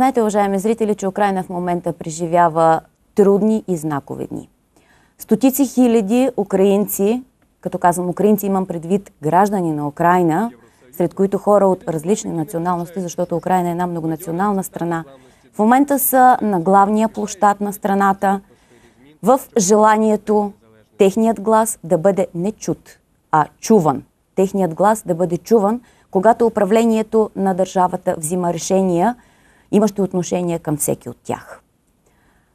Знаете, уважаеми зрители, че Украина в момента преживява трудни и знакови дни. Стотици хиляди украинци, като казвам украинци, имам предвид граждани на Украина, сред които хора от различни националности, защото Украина е една многонационална страна, в момента са на главния площад на страната в желанието техният глас да бъде не чут, а чуван. Техният глас да бъде чуван, когато управлението на държавата взима решения – имащи отношение към всеки от тях.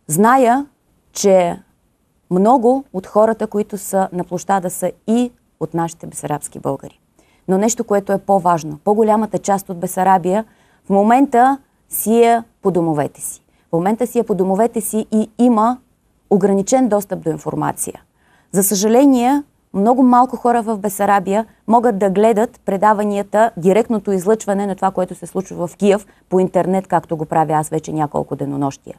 Зная, че много от хората, които са на площада, са и от нашите бесарабски българи. Но нещо, което е по-важно, по-голямата част от Бесарабия в момента си е по домовете си. В момента си е по домовете си и има ограничен достъп до информация. За съжаление, много малко хора в Бесарабия могат да гледат предаванията, директното излъчване на това, което се случва в Киев по интернет, както го правя аз вече няколко денонощия.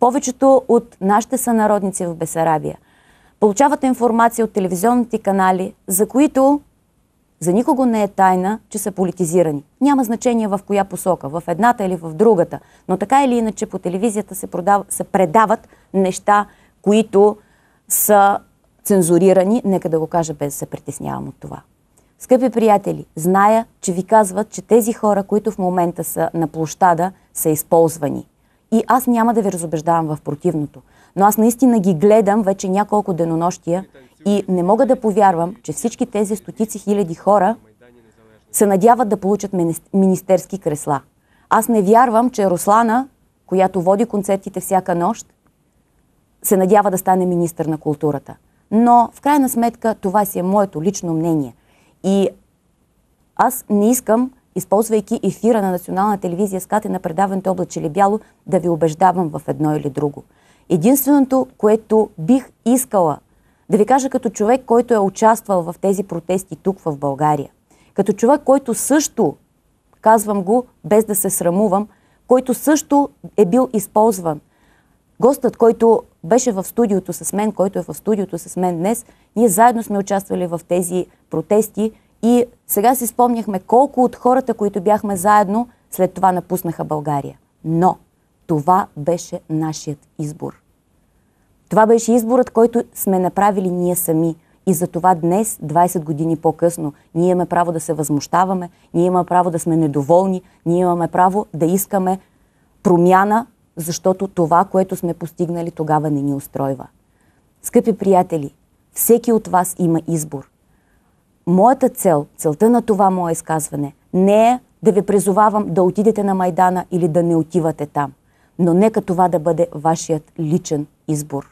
Повечето от нашите сънародници в Бесарабия получават информация от телевизионните канали, за които за никого не е тайна, че са политизирани. Няма значение в коя посока, в едната или в другата, но така или иначе по телевизията се, продав... се предават неща, които са цензурирани, нека да го кажа без да се притеснявам от това. Скъпи приятели, зная, че ви казват, че тези хора, които в момента са на площада, са използвани. И аз няма да ви разобеждавам в противното. Но аз наистина ги гледам вече няколко денонощия и не мога да повярвам, че всички тези стотици хиляди хора се надяват да получат министерски кресла. Аз не вярвам, че Руслана, която води концертите всяка нощ, се надява да стане министър на културата но в крайна сметка това си е моето лично мнение. И аз не искам, използвайки ефира на национална телевизия с на предаването облаче или бяло, да ви убеждавам в едно или друго. Единственото, което бих искала да ви кажа като човек, който е участвал в тези протести тук в България, като човек, който също, казвам го без да се срамувам, който също е бил използван. Гостът, който беше в студиото с мен, който е в студиото с мен днес. Ние заедно сме участвали в тези протести и сега си спомняхме колко от хората, които бяхме заедно, след това напуснаха България. Но това беше нашият избор. Това беше изборът, който сме направили ние сами. И за това днес, 20 години по-късно, ние имаме право да се възмущаваме, ние имаме право да сме недоволни, ние имаме право да искаме промяна защото това, което сме постигнали тогава не ни устройва. Скъпи приятели, всеки от вас има избор. Моята цел, целта на това мое изказване, не е да ви призовавам да отидете на Майдана или да не отивате там. Но нека това да бъде вашият личен избор.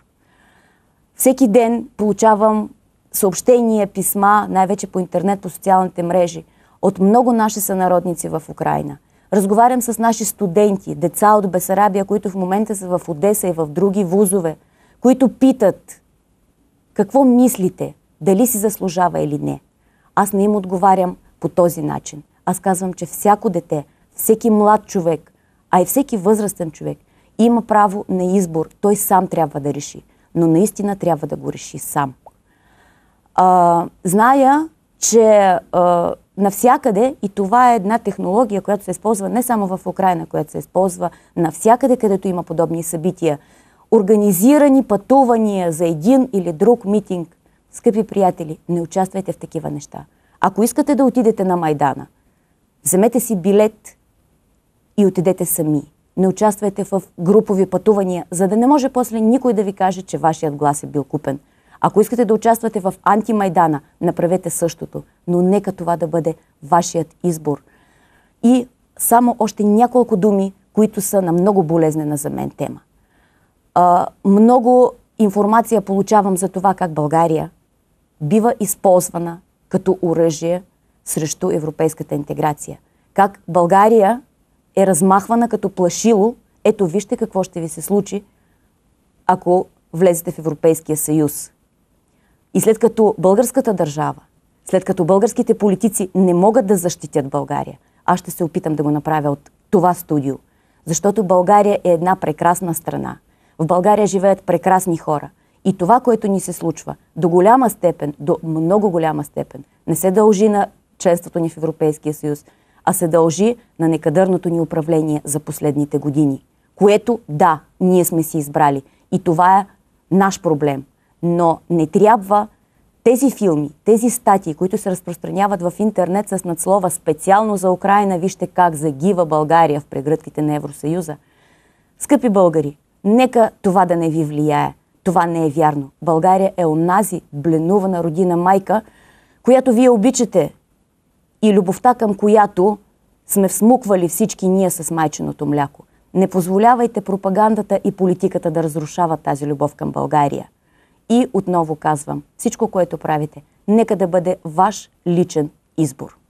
Всеки ден получавам съобщения, писма, най-вече по интернет, по социалните мрежи, от много наши сънародници в Украина – Разговарям с наши студенти, деца от Бесарабия, които в момента са в Одеса и в други вузове, които питат какво мислите, дали си заслужава или не. Аз не им отговарям по този начин. Аз казвам, че всяко дете, всеки млад човек, а и всеки възрастен човек има право на избор. Той сам трябва да реши. Но наистина трябва да го реши сам. А, зная, че а, навсякъде и това е една технология, която се използва не само в Украина, която се използва навсякъде, където има подобни събития. Организирани пътувания за един или друг митинг. Скъпи приятели, не участвайте в такива неща. Ако искате да отидете на Майдана, вземете си билет и отидете сами. Не участвайте в групови пътувания, за да не може после никой да ви каже, че вашият глас е бил купен. Ако искате да участвате в антимайдана, направете същото, но нека това да бъде вашият избор. И само още няколко думи, които са на много болезнена за мен тема. А, много информация получавам за това как България бива използвана като оръжие срещу европейската интеграция. Как България е размахвана като плашило. Ето вижте какво ще ви се случи, ако влезете в Европейския съюз. И след като българската държава, след като българските политици не могат да защитят България, аз ще се опитам да го направя от това студио. Защото България е една прекрасна страна. В България живеят прекрасни хора. И това, което ни се случва, до голяма степен, до много голяма степен, не се дължи на членството ни в Европейския съюз, а се дължи на некадърното ни управление за последните години. Което, да, ние сме си избрали. И това е наш проблем. Но не трябва тези филми, тези статии, които се разпространяват в интернет с надслова специално за Украина, вижте как загива България в прегръдките на Евросъюза. Скъпи българи, нека това да не ви влияе. Това не е вярно. България е онази бленувана родина майка, която вие обичате и любовта към която сме всмуквали всички ние с майченото мляко. Не позволявайте пропагандата и политиката да разрушават тази любов към България. И отново казвам, всичко, което правите, нека да бъде ваш личен избор.